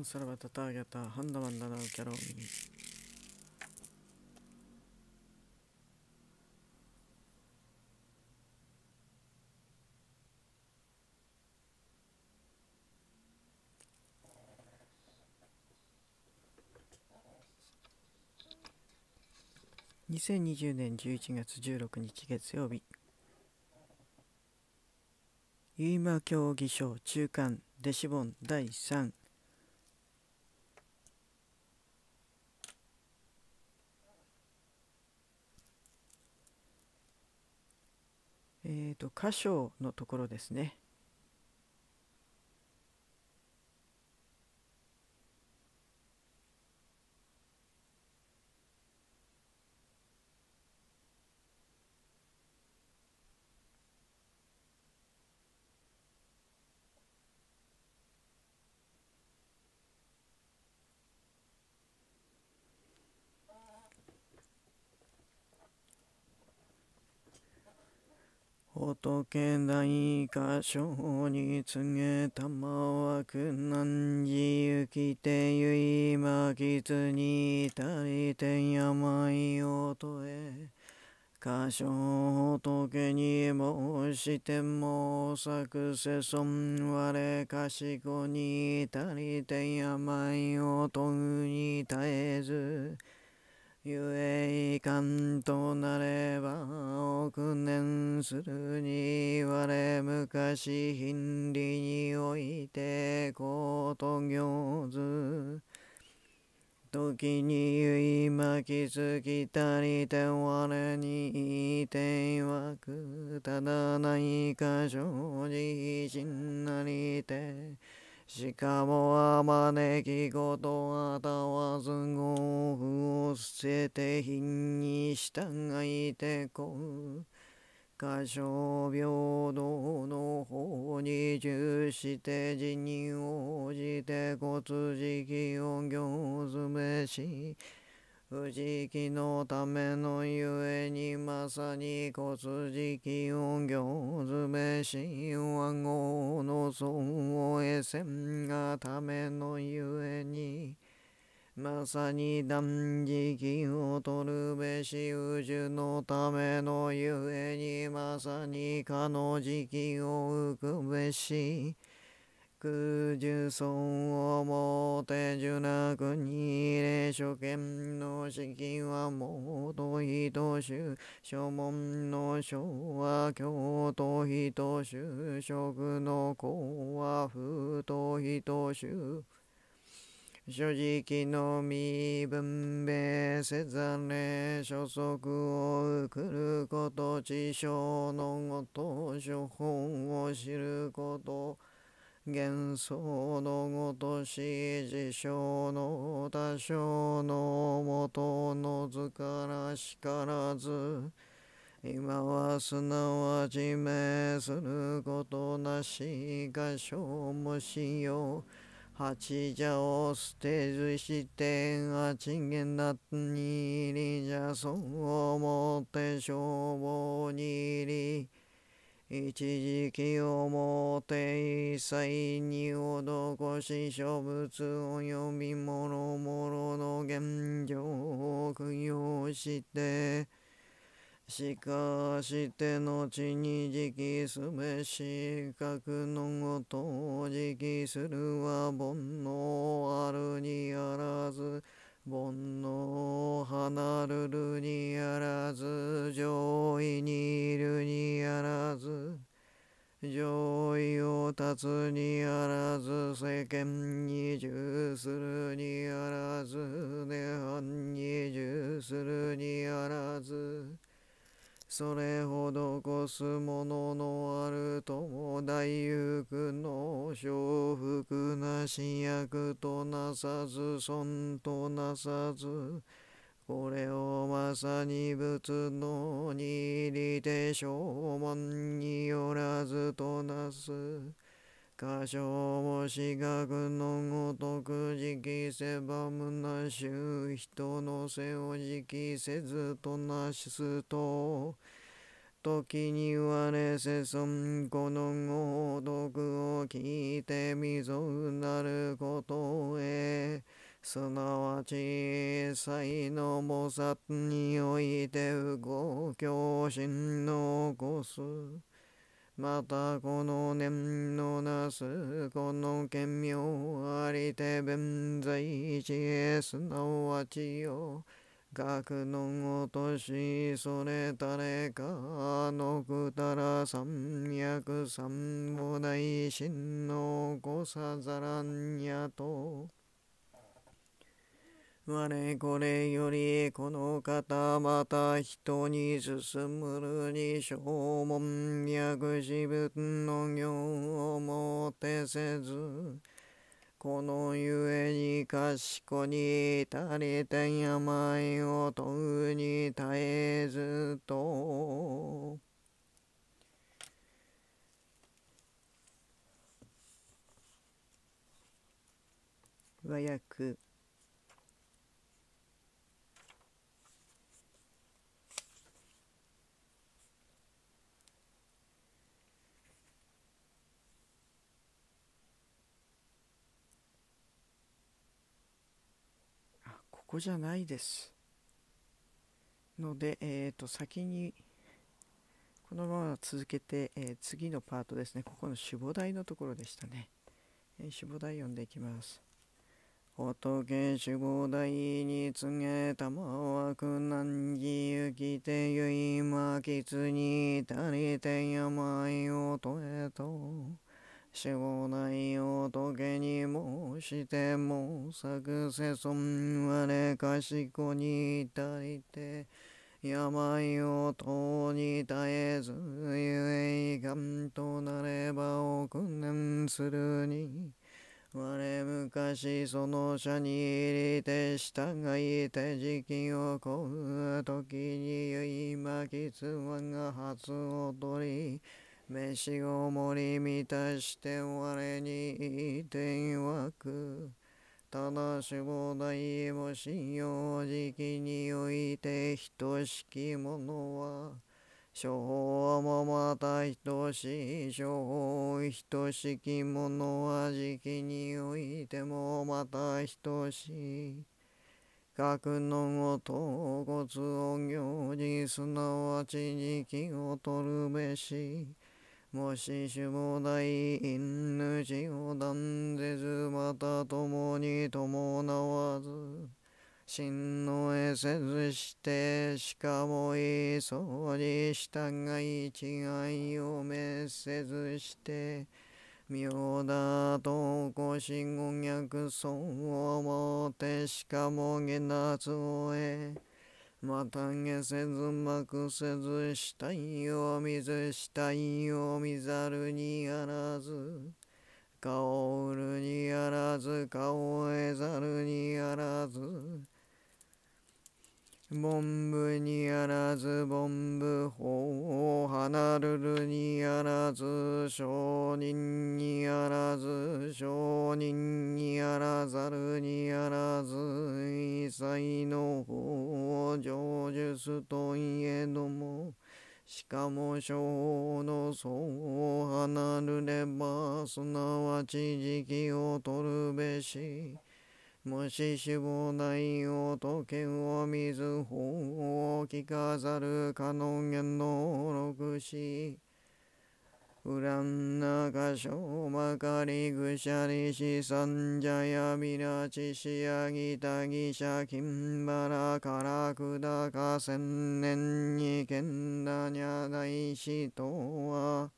온사람다ハン다マン만다나괴로움2020年11月16日月曜日結マ競技賞中間デシボン第3箇所のところですね仏大箇所に告げたまわく何時生きてゆいまきつに足りて病をとえ箇所仏に申しても作せそんわれかしこに足りて病をとうに絶えずゆえいかんとなれば億年するに我昔貧理においてこと行ず時に今いづきたりて我にいてわくただないか生じ心なりてしかもあまねきことあたわずごふを捨てて品に従いてこう。歌唱平等の方に重して辞任応じて骨時期を行詰めし不時期のためのゆえにまさに骨時期を行詰べし和合の損を得せんがためのゆえにまさに断食を取るべし宇宙のためのゆえにまさにかの時期を浮くべし空中尊をもて受くにれ所見の式はもとひとしゅ諸門の書は京都ひとしゅ食の子はふとひとしゅ所持の身分べせざれ所属を送ること知性のごと処本を知ること幻想のごとし事象の多少のもとの図からしからず今はすなわち命することなしが小むしよう八者を捨てずして八元なにりじゃそう思って消防に一時期をもて一切に施し諸物及び諸々の現状を供養してしかして後に時期すべし格のごと時期するは煩悩あるにあらず煩悩離るるにあらず上位にいるにあらず上位を立つにあらず世間に従するにあらず涅槃に従するにあらずそれほどこすもののある友大福の承服なし役となさず損となさずこれをまさに仏の握りで正門によらずとなす。歌唱を四角のごとくじきせば虚しゅう人の背をじきせずとなしすと時に我せそんこのごとくを聞いてみぞなることへすなわち才の菩薩においてご教心のこす。またこの念のなすこの剣妙ありて弁在地へすなわちよ学の落としそれ誰かのくたら三百三五大神のこさざらんやと我これよりこの方また人に進むるに正門脈自分の行をもてせずこのゆえに賢に足りて病を問うに絶えずと。和訳こじゃないですので、えー、と先にこのまま続けて、えー、次のパートですねここの守護題のところでしたね、えー、守護題読んでいきます仏守護大に告げたまわく難儀行きてゆいまきつに足りてやいをとえと死後内を解けにもしても作せ尊我かしこに至りて病をとに絶えずゆえいかんとなれば億年するに我昔その社に入りて従いて時期をこう時にゆいまきつわが初を取り飯を盛り満たして我に天枠ただしも大も信用時期において等しきものは諸法もまた等しい諸法等しきものは時期においてもまた等しい学の音を骨を行事すなわち時期を取るべしもししもだい因主を断絶また共に伴わず真のえせずしてしかもいそうに従い違いを滅せずして妙だと五子御逆損をもってしかも下脱を得またげせずまくせずしたいを見ずしたいを見ざるにあらず顔うるにあらず顔えざるにあらずボンブにあらず、ボンブ法を離るるにあらず、承認にあらず、承認にあらざるにあらず、異彩の法を成就すといえども、しかも小の層を離れれば、すなわち時期を取るべし、もし死亡いおと剣をず法をかざるかの言の六子。ウランナカまかりぐしゃりしさんじゃやャらちしやぎたぎしゃきんばらからくだかせん千年にんだにゃな大しとは。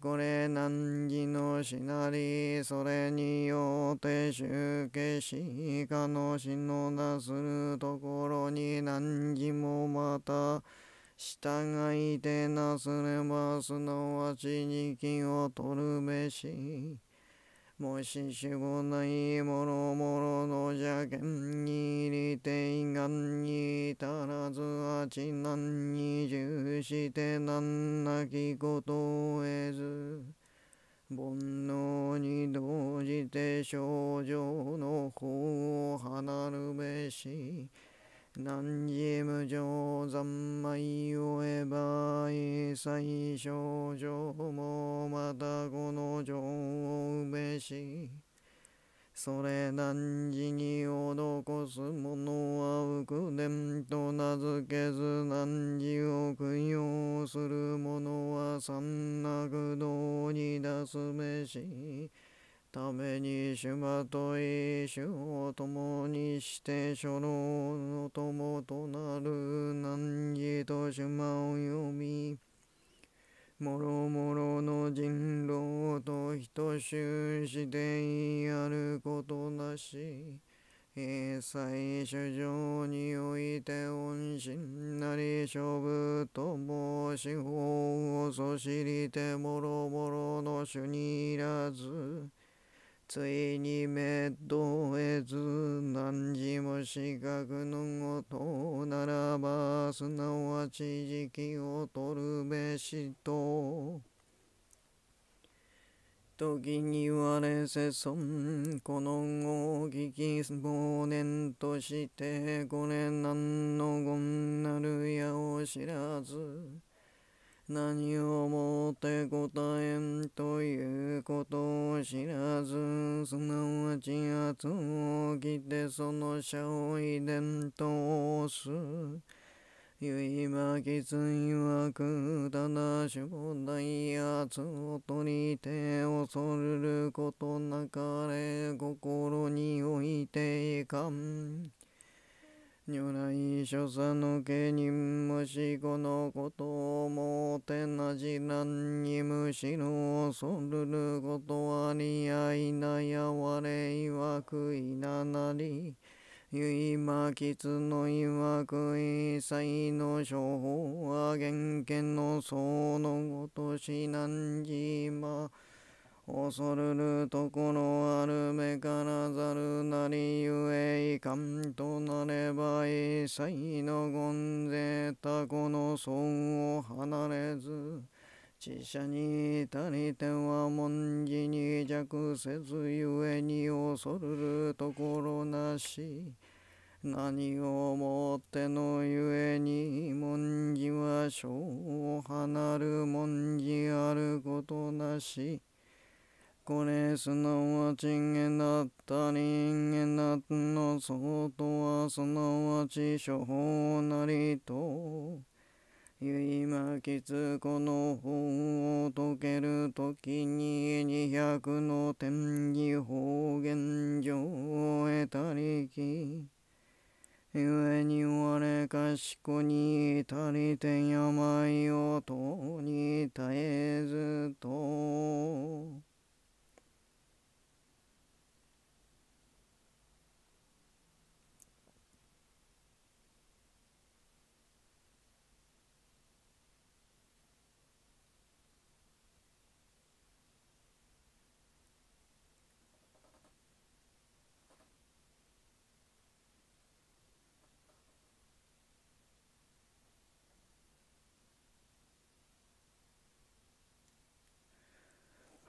これ難儀のしなり、それによって集計し、かのしのなするところに難儀もまた、従いてなすればすなわちに気を取るべし。もししごないもろもろの邪剣に入にりていがんに至らずあちなんにじゅうしてなんなきことえず。煩悩に動じて症状の方を離るべし。南事無常三昧をえばい最小上もまたこの情をうべしそれ何時に施す者は浮伝と名付けず何時を供養する者は三悪堂に出すべしために主馬とい主を共にして初老の友となる難儀と主馬を読み、もろもろの人狼と等しゅしてやることなし英才主上において恩心なり勝負とも司法をそしりてもろもろの主にいらずついにめどえず何時も資格のごとならばすなわち時期を取るべしと時に我せそんこの後聞き忘年としてこれ何のごんなるやを知らず何をもって答えんということを知らず、すなわち圧を着てその社を遺伝とす。ゆいまきついわく、ただない圧を取りて恐るることなかれ、心においていかん。如来所作の家人無子のことをもてなじらんにむしろ恐るることありあいなやわれいわくいななり。ゆいまきつのいわくいさいの処方は元権の僧のごとしなんじま。恐るるところあるめからざるなりゆえいかんとなればいいのごんぜたこの損を離れず知者に足りては文字に弱せずゆえに恐るるところなし何をもってのゆえに文字は小を離る文字あることなしこれすなわち人間だった人間だの相当はすなわち処方なりと。ゆいまきつこの本を解けるときに二百の天義方言上を得たりき。故に我賢に至りて病をとに絶えずと。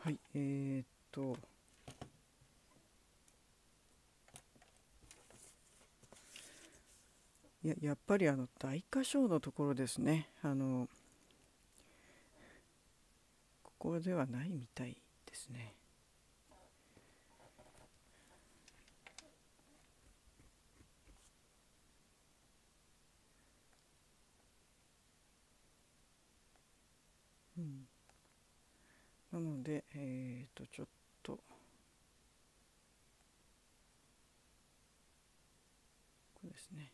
はい、えー、っと、ややっぱりあの大歌唱のところですねあのここではないみたいですね。なので、えっ、ー、と、ちょっと、こうですね。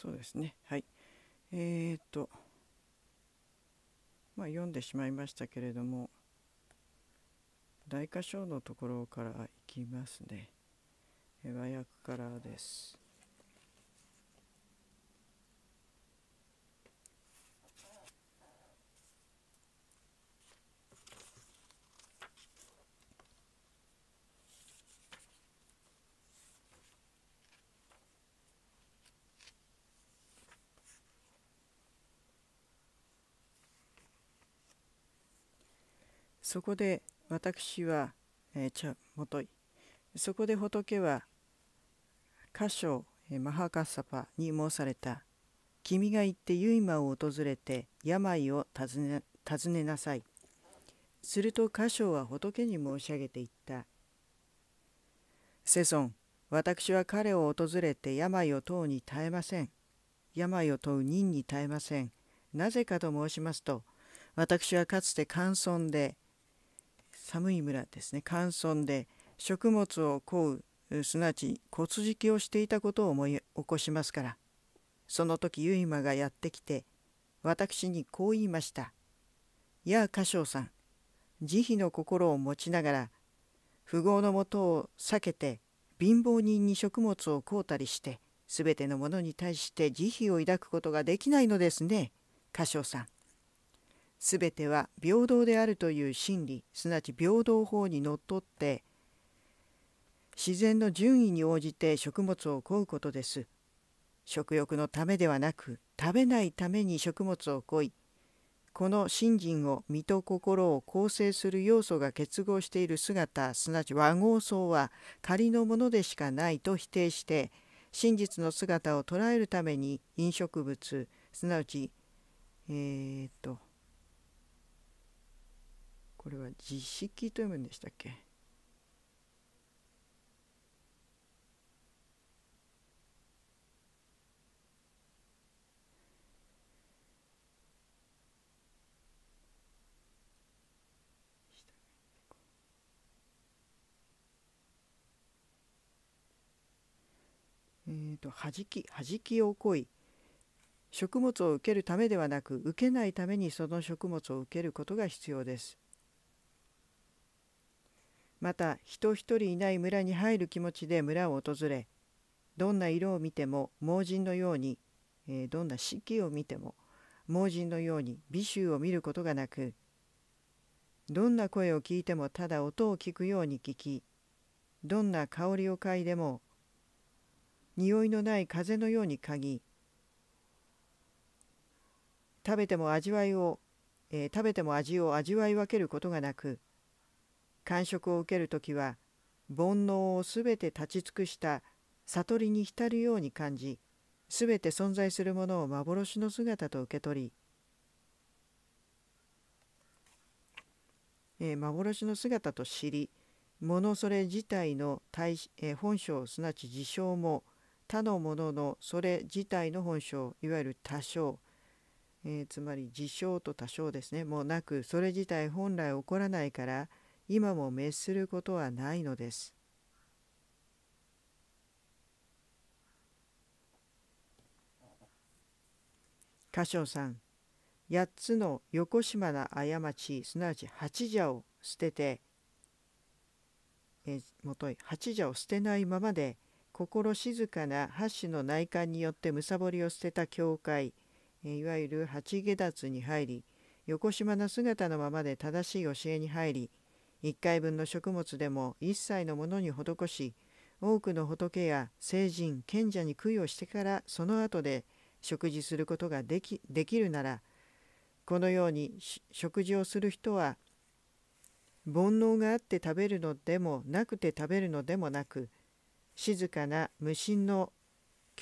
そうですねはいえー、っとまあ読んでしまいましたけれども大歌唱のところからいきますね和訳からですそこで私は、えー、茶もといそこで仏は歌唱マハカッサパに申された「君が行ってユイマを訪れて病を訪ねねなさい」すると歌唱は仏に申し上げていった「世尊私は彼を訪れて病を問うに耐えません病を問う任に耐えませんなぜかと申しますと私はかつて乾村で寒い村ですね寒村で食物を乞うすなわち骨敷をしていたことを思い起こしますからその時ユイマがやってきて私にこう言いました「やあ歌唱さん慈悲の心を持ちながら富豪のもとを避けて貧乏人に食物を買うたりして全てのものに対して慈悲を抱くことができないのですね歌唱さん。すべては平等であるという真理すなわち平等法にのっとって自然の順位に応じて食物を乞うことです。食欲のためではなく食べないために食物を乞いこの信心を身と心を構成する要素が結合している姿すなわち和合層は仮のものでしかないと否定して真実の姿を捉えるために飲食物すなわちえー、っとは自識と読むんでしたっけえーと、と弾き弾きをこい食物を受けるためではなく受けないためにその食物を受けることが必要ですまた人一人いない村に入る気持ちで村を訪れどんな色を見ても盲人のように、えー、どんな四季を見ても盲人のように美醜を見ることがなくどんな声を聞いてもただ音を聞くように聞きどんな香りを嗅いでも匂いのない風のように嗅ぎ食べても味わいを、えー、食べても味を味わい分けることがなく感触を受ける時は煩悩をすべて立ち尽くした悟りに浸るように感じすべて存在するものを幻の姿と受け取り、えー、幻の姿と知りものそれ自体の対、えー、本性すなわち事象も他のもののそれ自体の本性いわゆる多少、えー、つまり事象と多少ですねもうなくそれ自体本来起こらないから今も滅することはないのです。歌唱さん8つの横島な過ちすなわち八蛇を捨ててえもとい八蛇を捨てないままで心静かな八種の内観によってむさぼりを捨てた教会えいわゆる八下脱に入り横島な姿のままで正しい教えに入り1回分の食物でも一切のものに施し多くの仏や聖人賢者に供養してからその後で食事することができできるならこのように食事をする人は煩悩があって食べるのでもなくて食べるのでもなく静かな無心の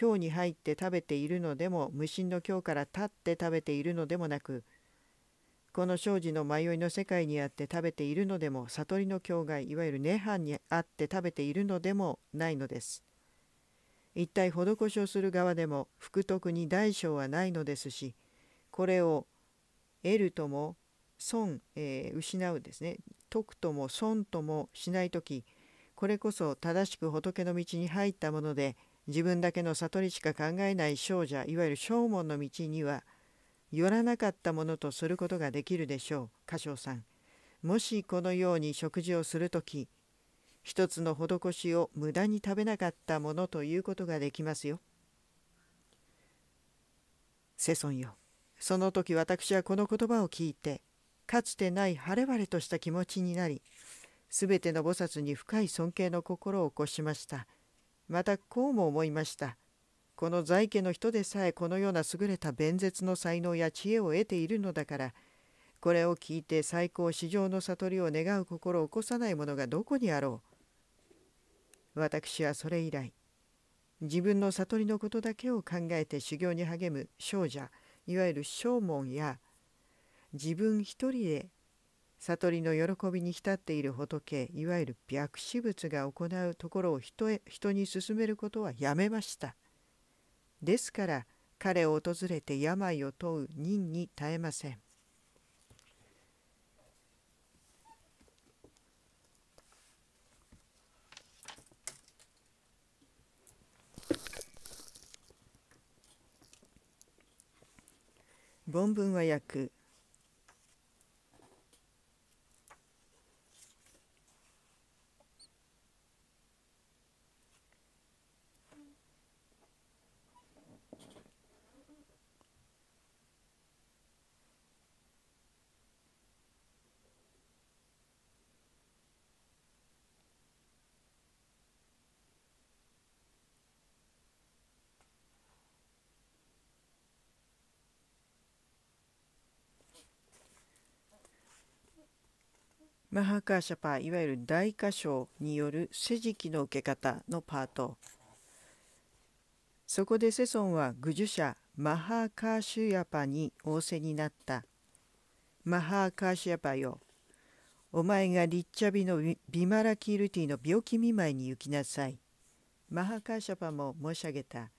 今日に入って食べているのでも無心の今日から立って食べているのでもなくこの生じの迷いの世界にあって食べているのでも悟りの境界いわゆる涅槃にあって食べているのでもないのです。一体施しをする側でも福徳に大小はないのですしこれを得るとも損、えー、失うですね得とも損ともしない時これこそ正しく仏の道に入ったもので自分だけの悟りしか考えない少女いわゆる正門の道には寄らなかったものとすることができるでしょう歌唱さんもしこのように食事をする時一つの施しを無駄に食べなかったものということができますよセソンよその時私はこの言葉を聞いてかつてない晴れ晴れとした気持ちになりすべての菩薩に深い尊敬の心を起こしましたまたこうも思いました「この在家の人でさえこのような優れた弁舌の才能や知恵を得ているのだからこれを聞いて最高至上の悟りを願う心を起こさない者がどこにあろう私はそれ以来自分の悟りのことだけを考えて修行に励む少女いわゆる正門や自分一人で悟りの喜びに浸っている仏いわゆる白紙仏が行うところを人へ人に勧めることはやめました。ですから彼を訪れて病を問う任に絶えません。梵文は訳マハカーシャパーいわゆる大歌唱による世辞記の受け方のパートそこでセソンはュシ者マハーカーシュヤパに仰せになったマハーカーシュヤパよお前がリッチャビのビマラキールティの病気見舞いに行きなさい。マハカーシャパも申し上げた。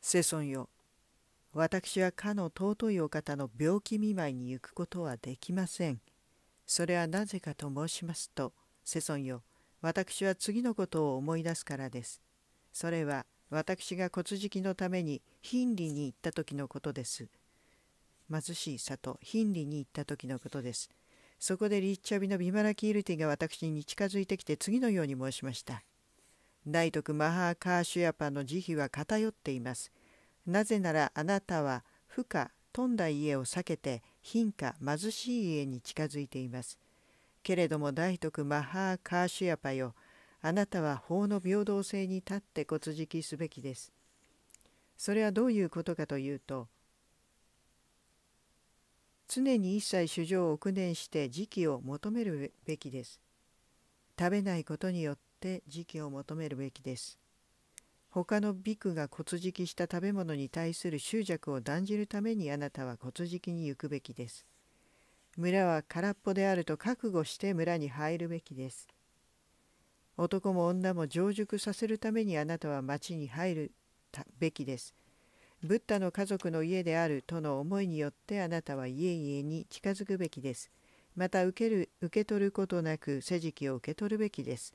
セソンよ、私はかの尊いお方の病気見舞いに行くことはできません。それはなぜかと申しますと、セソンよ、私は次のことを思い出すからです。それは、私が骨敷のためにヒンリに行った時のことです。貧しい里、ヒンリに行った時のことです。そこでリッチャビのビマラキールティが私に近づいてきて次のように申しました。大徳マハーカーシュヤパの慈悲は偏っています。なぜならあなたは不可富んだ家を避けて貧下貧しい家に近づいています。けれども大徳マハーカーシュヤパよ、あなたは法の平等性に立って骨じきすべきです。それはどういうことかというと、常に一切主情を憶念して時期を求めるべきです。食べないことによって時期を求めるべきです。他のビクが骨敷きした食べ物に対する執着を断じるためにあなたは骨敷きに行くべきです。村は空っぽであると覚悟して村に入るべきです。男も女も成熟させるためにあなたは町に入るべきです。ブッダの家族の家であるとの思いによってあなたは家々に近づくべきです。また受ける受け取ることなく世辞を受け取るべきです。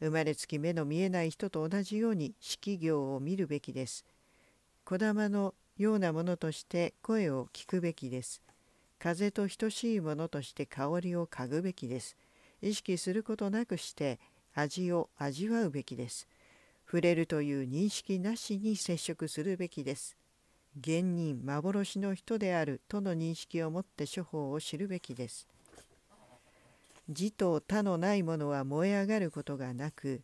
生まれつき目の見えない人と同じように式行を見るべきです。小玉のようなものとして声を聞くべきです。風と等しいものとして香りを嗅ぐべきです。意識することなくして味を味わうべきです。触れるという認識なしに接触するべきです。現人幻の人であるとの認識を持って処方を知るべきです。字と他のないものは燃え上がることがなく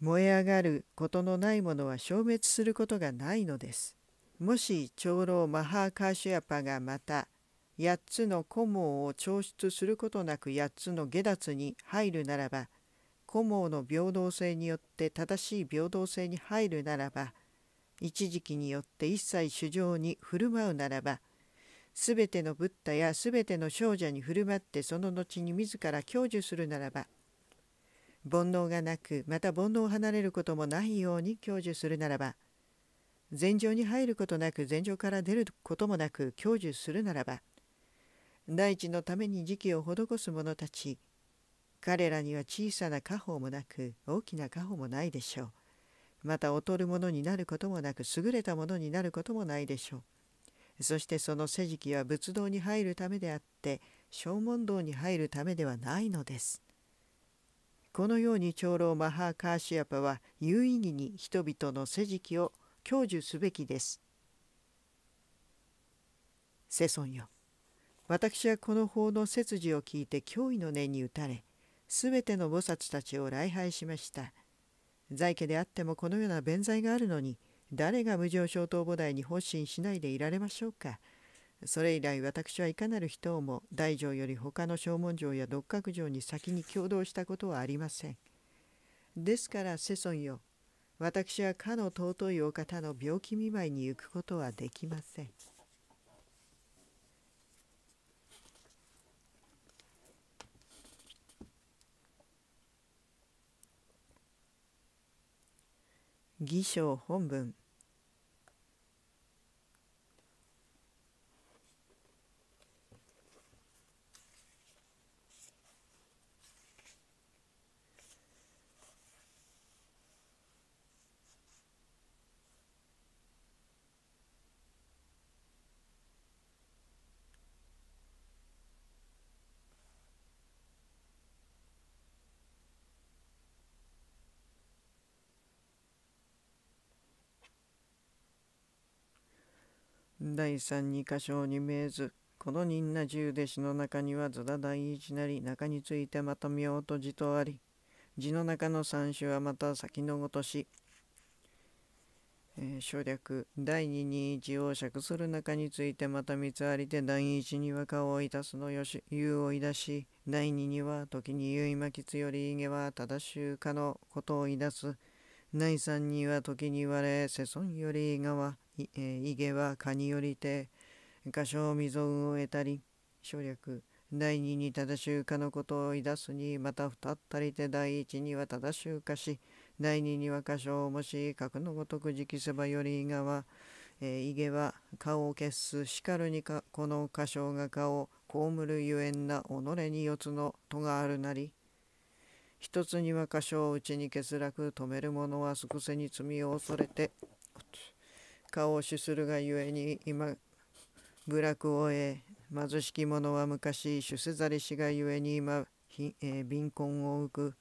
燃え上がることのないものは消滅することがないのです。もし長老マハーカーシュヤパがまた8つの古問を徴出することなく8つの下脱に入るならば古問の平等性によって正しい平等性に入るならば一時期によって一切主生に振る舞うならばすべてのブッダやすべての少女に振る舞ってその後に自ら享受するならば煩悩がなくまた煩悩を離れることもないように享受するならば禅情に入ることなく禅情から出ることもなく享受するならば大地のために時期を施す者たち彼らには小さな家宝もなく大きな家宝もないでしょうまた劣るものになることもなく優れたものになることもないでしょうそしてその世食は仏道に入るためであって正門道に入るためではないのです。このように長老マハーカーシアパは有意義に人々の世食を享受すべきです。世尊よ私はこの法の切事を聞いて脅威の念に打たれすべての菩薩たちを礼拝しました。在家であってもこのような弁罪があるのに誰が無常小灯菩提に発信しないでいられましょうか。それ以来私はいかなる人をも大乗より他の小文城や独角城に先に共同したことはありません。ですから世尊よ、私はかの尊いお方の病気見舞いに行くことはできません。偽証本文第三二箇所に命ずこの仁な十弟子の中にはずら第一なり中についてまとめようと字とあり字の中の三種はまた先のごとし、えー、省略第二に一を釈する中についてまた三つありて第一には顔をいたすのよし言うをいだし第二には時に言いまきつよりいげは正しゅうかのことをいだす第三には時に言われ世尊よりいがはいげは蚊によりて歌唱溝運を得たり省略第二に正しゅうかのことをいだすにまた二ったりて第一には正しゅうかし第二には歌唱もし格のごとく直せばよりいがは、えー、は顔を消すしかるにかこの歌唱が顔を被るゆえんな己に四つの戸があるなり一つには歌唱をうちに欠落止める者はすくせに罪を恐れて顔を主するがゆえに今部落を得貧しき者は昔主せざりしがゆえに今、えー、貧困を受く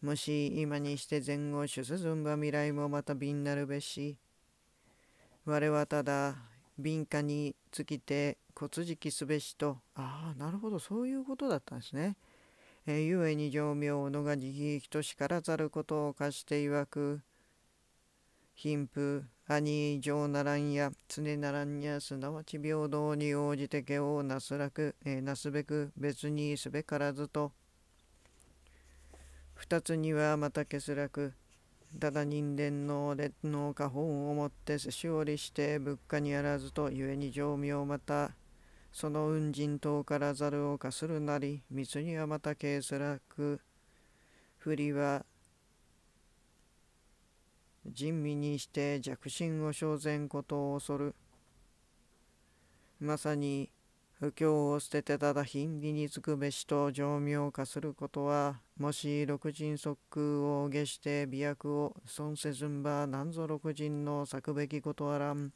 もし今にして前後主すずんば未来もまた貧なるべし我はただ貧家に尽きて骨敷きすべしとああなるほどそういうことだったんですね。えー、ゆえに情名を逃がじひとしからざることを貸していわく貧富兄上ならんや常ならんやすなわち平等に応じて家をなすらく、えー、なすべく別にすべからずと二つにはまた消すらくただ人間の劣のか本をもって世勝利して物価にあらずと故に味をまたその運人等からざるをかするなり密にはまたけすらく不利は人味にして弱心を生前ことを恐る。まさに、不況を捨ててただ貧利につくべしと上妙化することは、もし六人即空を下して美薬を損せずんばなんぞ六人の咲くべきことあらん。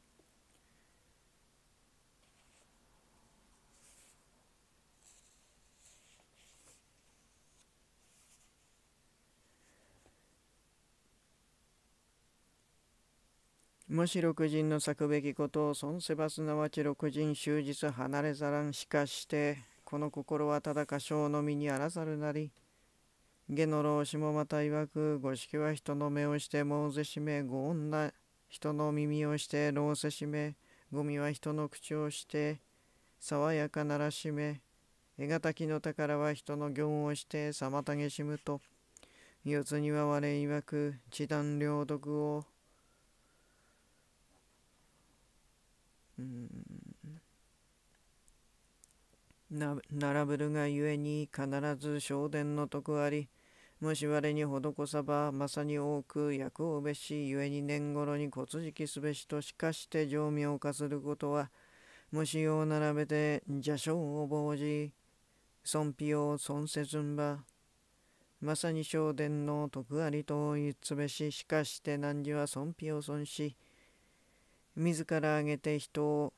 もし六人の咲くべきことを損せばすなわち六人終日離れざらんしかしてこの心はただ歌唱のみにあらざるなり下の老子もまた曰く五色は人の目をしてもうぜしめご女人の耳をして老せしめゴミは人の口をして爽やかならしめ絵がたきの宝は人の行をして妨げしむと四つには我曰く知断領得をな並ぶるがゆえに必ず昇殿の徳ありもし我に施さばまさに多く役をべしゆえに年頃に骨敷きすべしとしかして常妙化することはもしを並べて邪正を防じ尊卑を損せずんばまさに昇殿の徳ありと言つべししかして何時は尊卑を損し自ら挙げて人を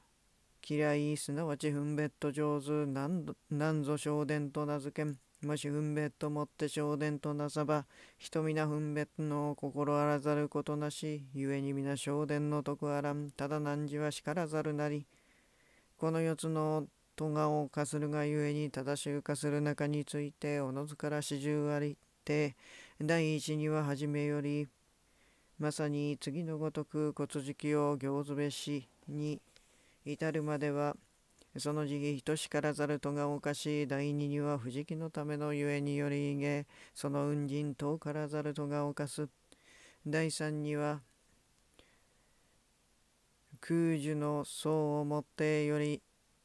嫌いすなわち分別と上手何何ぞ昇殿と名付けんもし分別ともって昇殿となさば人皆分別の心あらざることなしゆえに皆昇殿の徳あらんただ何時は叱らざるなりこの四つの戸がを化するがゆえに正しゅう化する中についておのずから始終ありて第一には初めよりまさに次のごとく骨敷を行ずべしに至るまではその時期等しからざるとがおかし第二には藤木のためのゆえによりげその雲人遠からざるとがおかす第三には空樹の層をもってより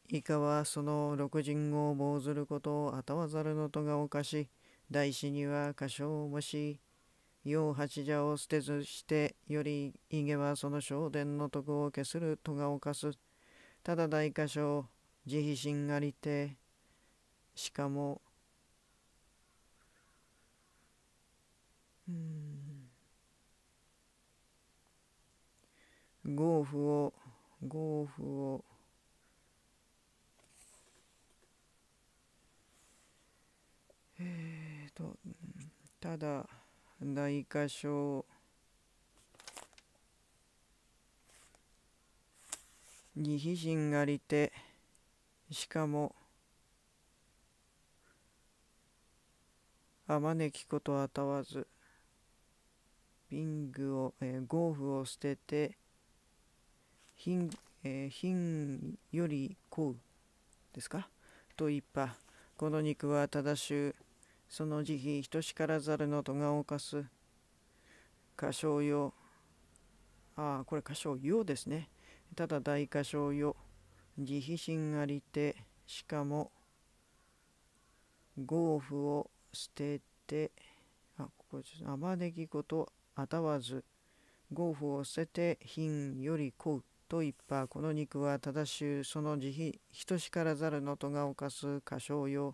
以下はその六人を坊ずることをあたわざるのとがおかし第四には歌唱をもし陽八蛇を捨てずしてよりいげはその正殿の徳を消する戸が犯すただ大箇所慈悲心ありてしかも合符を合符をえっ、ー、とただ大歌唱に非人がりてしかもあまねきことあたわずビングを、えー、ゴーフを捨てて貧、えー、貧より幸ですかと言ったこの肉はただしゅうその慈悲等しからざるの戸が犯す歌唱用ああこれ歌唱用ですねただ大歌唱用慈悲心ありてしかも豪夫を捨ててあここちょっとねぎことあたわず豪夫を捨てて品よりこうと一派この肉は正しゅうその慈悲等しからざるの戸が犯す歌唱用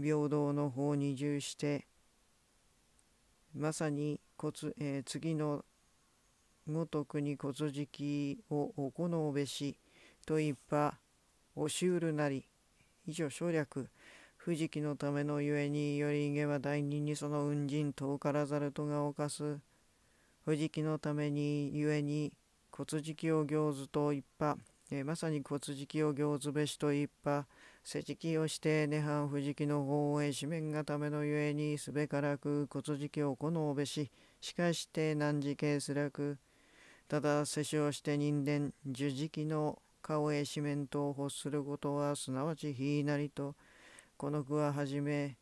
平等の方に従してまさに骨、えー、次のごとくに骨敷を行うべしといっぱおしうるなり以上省略藤木のためのゆえにより家は大人にその運人遠からざるとが犯す藤木のためにゆえに骨敷を行ずといっぱえまさに骨敷を行ずべしといっぱ世知きをして涅槃不時気の法へ四面がためのゆえにすべからく骨時気をこのおべししかして難時計すらくただ世知をして人間樹時気の顔へ四面と欲することはすなわち非なりとこの句ははじめ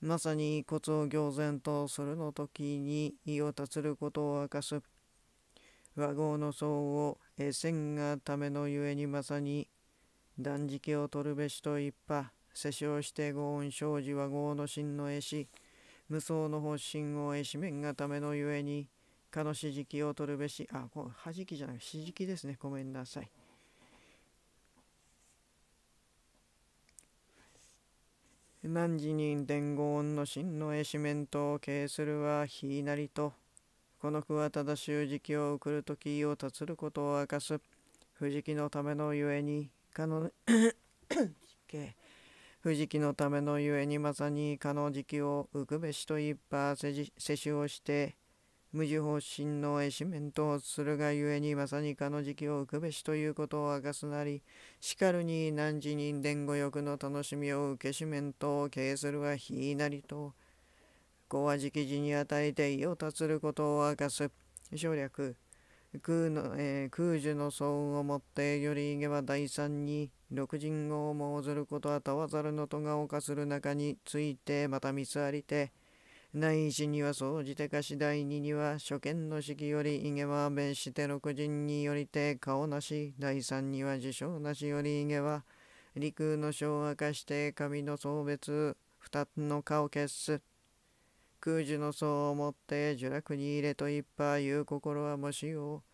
まさに骨を行然とするの時に意を立つることを明かす和合の僧をえ線がためのゆえにまさに断食を取るべしと言っ世称して豪恩生じは豪の心の絵し、無双の発信を絵し面がためのゆえに、かのしじきを取るべし、あ、こう、はじきじゃない、しじきですね、ごめんなさい。何時に伝言音の真の絵し面と形するはいなりと、この句はただ習時期を送る時をたつることを明かす。藤木のためのゆえにかの藤木のためのゆえにまさにかの時期を浮くべしといっぱ世襲をして無事方針のメントとするがゆえにまさにかの時期を浮くべしということを明かすなりしかるに何時に伝語欲の楽しみを受けしんと営するはひいなりと子は期時に与えて意を立することを明かす省略空の、えー、空樹の騒音をもってよりげは第三に六人をもずることはたわざるのとが犯する中についてまたミスありて内一には総じてかし第二には初見の式より家は弁して六人によりて顔なし第三には自称なしよりいげは陸の章明かして神の送別二つの顔消す。空樹の層をもって呪楽に入れといっぱい言う心はもしよ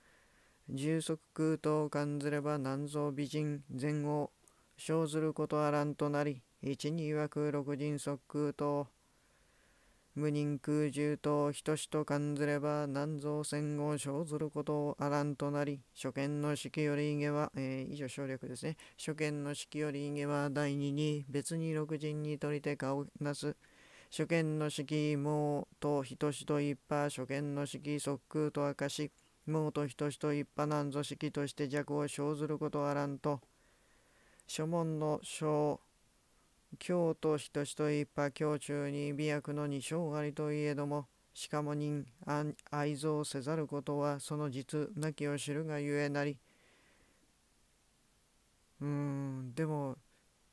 う。充足空と感ずれば南蔵美人前王生ずることあらんとなり一に曰く六人即空と無人空中と等しと感ずれば南蔵戦後生ずることをあらんとなり初見の式よりいげは、えー、以上省略ですね初見の式よりいげは第二に別に六人にとりて顔なす初見の式もとひとしとっぱ初見の式即空と明かしもとひとしとっぱなんぞ式として弱を生ずることあらんと諸門の小京都ひとしとっ派京中に美薬の二生ありといえどもしかも人愛憎せざることはその実なきを知るがゆえなりうーんでも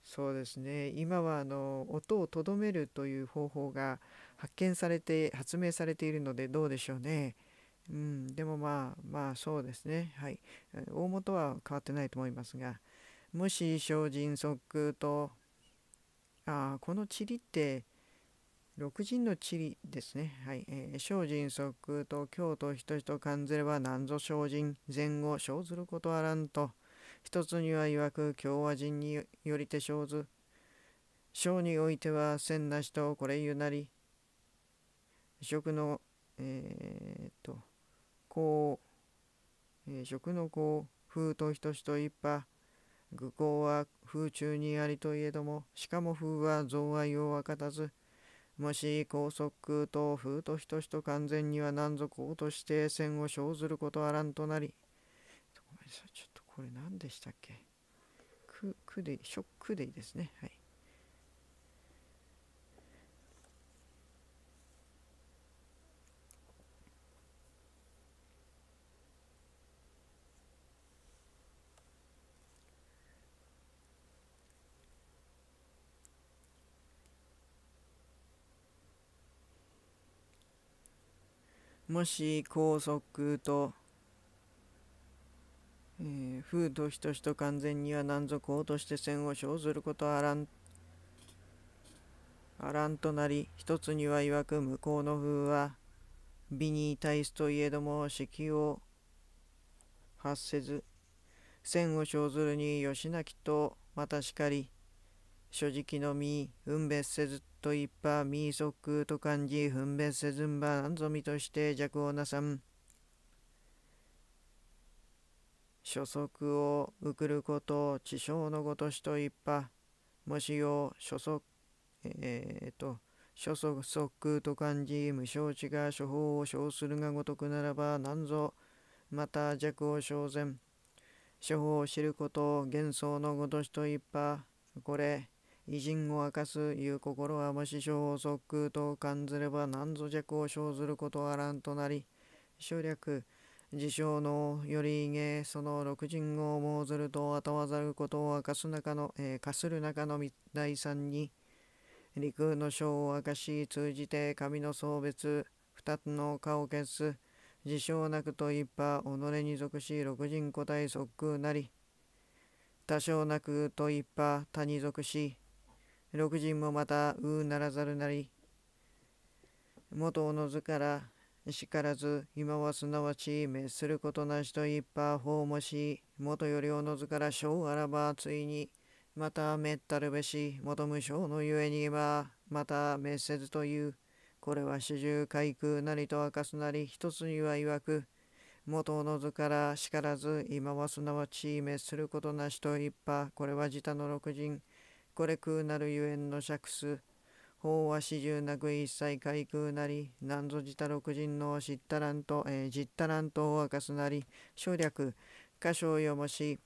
そうですね今はあの音をとどめるという方法が発見されて発明されているのでどうでしょうね。うん、でもまあまあそうですねはい大元は変わってないと思いますが「もし精進即とあこの「理って六人の地理ですね。はい。えー、精進即と京都人々感ずれば何ぞ精進前後生ずることあらんと。一つには曰く共和人によりて生ず。章においては千なしとこれゆなり。食の、えー、っと、こう、えー、食の子風と等ししと一派。愚行は風中にありといえども、しかも風は贈愛を分かたず。もし高速と風と等ししと完全には何ぞをとして線を生ずることあらんとなり。これ何でしたっけくくでショックでいいですねはいもし高速とえー、風土ひとしと完全には難族王として戦を生ずることあらんあらんとなり一つには曰く向こうの風は美に対すといえども式を発せず戦を生ずるに義しなきとまたしかり所直のみ分別せずといっぱ身即と感じ分別せずんば何ぞ身として弱をなさん所属を送ることを地上のごとしといっぱもしよ所属えー、っと所即空と感じ無償地が処方を称するがごとくならば何ぞまた弱を称然処方を知ることを幻想のごとしといっぱこれ偉人を明かすいう心はもし処方即空と感ずれば何ぞ弱を生ずることあらんとなり省略自称のよりその六人をもうずると後わざることを明かす中の、えー、する中の第三に陸の章を明かし通じて神の送別二つの顔を消す自称なくと一派己に属し六人個体即空なり多少なくと一派他に属し六人もまたうならざるなり元おのずからしからず今はすなわち滅することなしといっぱ法もしもとよりおのずから小あらばついにまた滅ったるべし元無償のゆえにはまた滅せずというこれは四十回空なりと明かすなり一つには曰く元おのずからしからず今はすなわち滅することなしといっぱこれは自他の六人これ空なるゆえんの釈す法は四十なく一切開空なり、なんぞ自他六人の知ったらんと、えー、じったらんとを明かすなり、省略、箇所をよもし、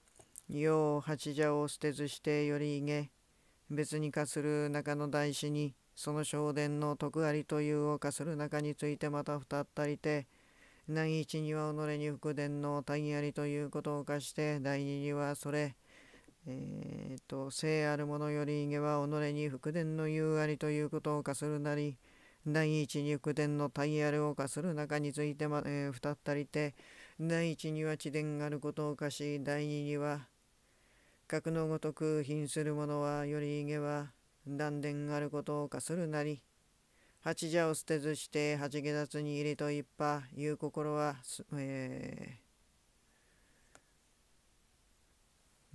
よう八蛇を捨てずしてよりいげ、別に化する中の大師に、その正殿の徳ありというを化する中についてまた二ったりて、何一には己に福伝の大ありということを化して、第二にはそれ、えーと、聖ある者より家は己に福伝の言うありということを課するなり第一に福伝の大あるを課する中についてま、えー、二たりて第一には知伝があることを課し第二には格のごとく品する者はより家は断伝あることを課するなり八蛇を捨てずして八下脱に入りと一派いう心は、えー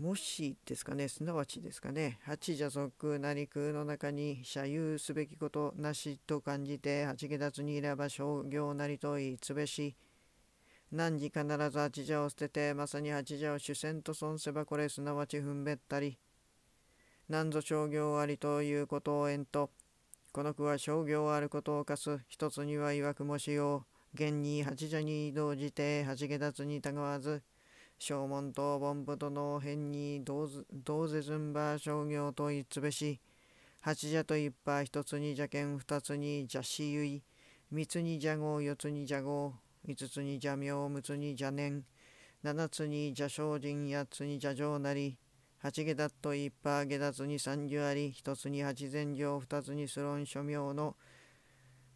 もしですかね、すなわちですかね、八邪俗なり空の中に、社有すべきことなしと感じて、八下脱にいれば商業なりといいつべし、何時必ず八邪を捨てて、まさに八邪を主戦と損せばこれすなわち踏んべったり、何ぞ商業ありということを縁と、この句は商業あることを課す、一つには曰くもしよう、現に八邪に動じて、八下脱にたがわず、正門と凡夫との辺にどどううぜずんば商業といつべし八じゃといっぱ一つにじゃけん二つにじゃしゆい三つにじゃご四つにじゃご五つにじゃ明六つにじゃ年七つにじゃ精進八つにじゃ上なり八下だといっぱ下脱に三十あり一つに八善条二つにスロン諸名の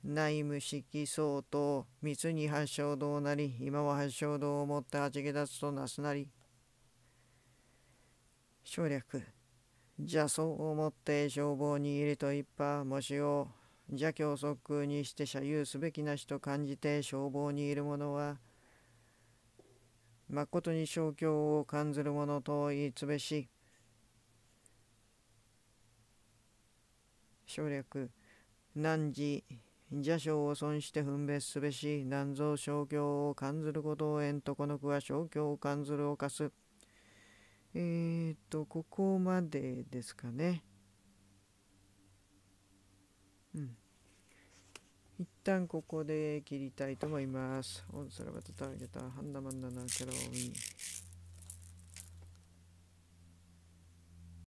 内無色相当、密に発正道なり、今は発正道をもってはちげ立つとなすなり。省略。邪僧をもって消防に入れと一派、もしを邪教即空にして社有すべきなしと感じて消防にいる者は、まことに消教を感ずる者と言いつべし。省略。何時邪性を損して分別すべし、断蔵消去を感ずることを縁とこの句は消去を感ずるを貸す。えー、っと、ここまでですかね。うん。一旦ここで切りたいと思います。おそサラバたタた、ゲタ、ハンダマンダナ、キャウィン。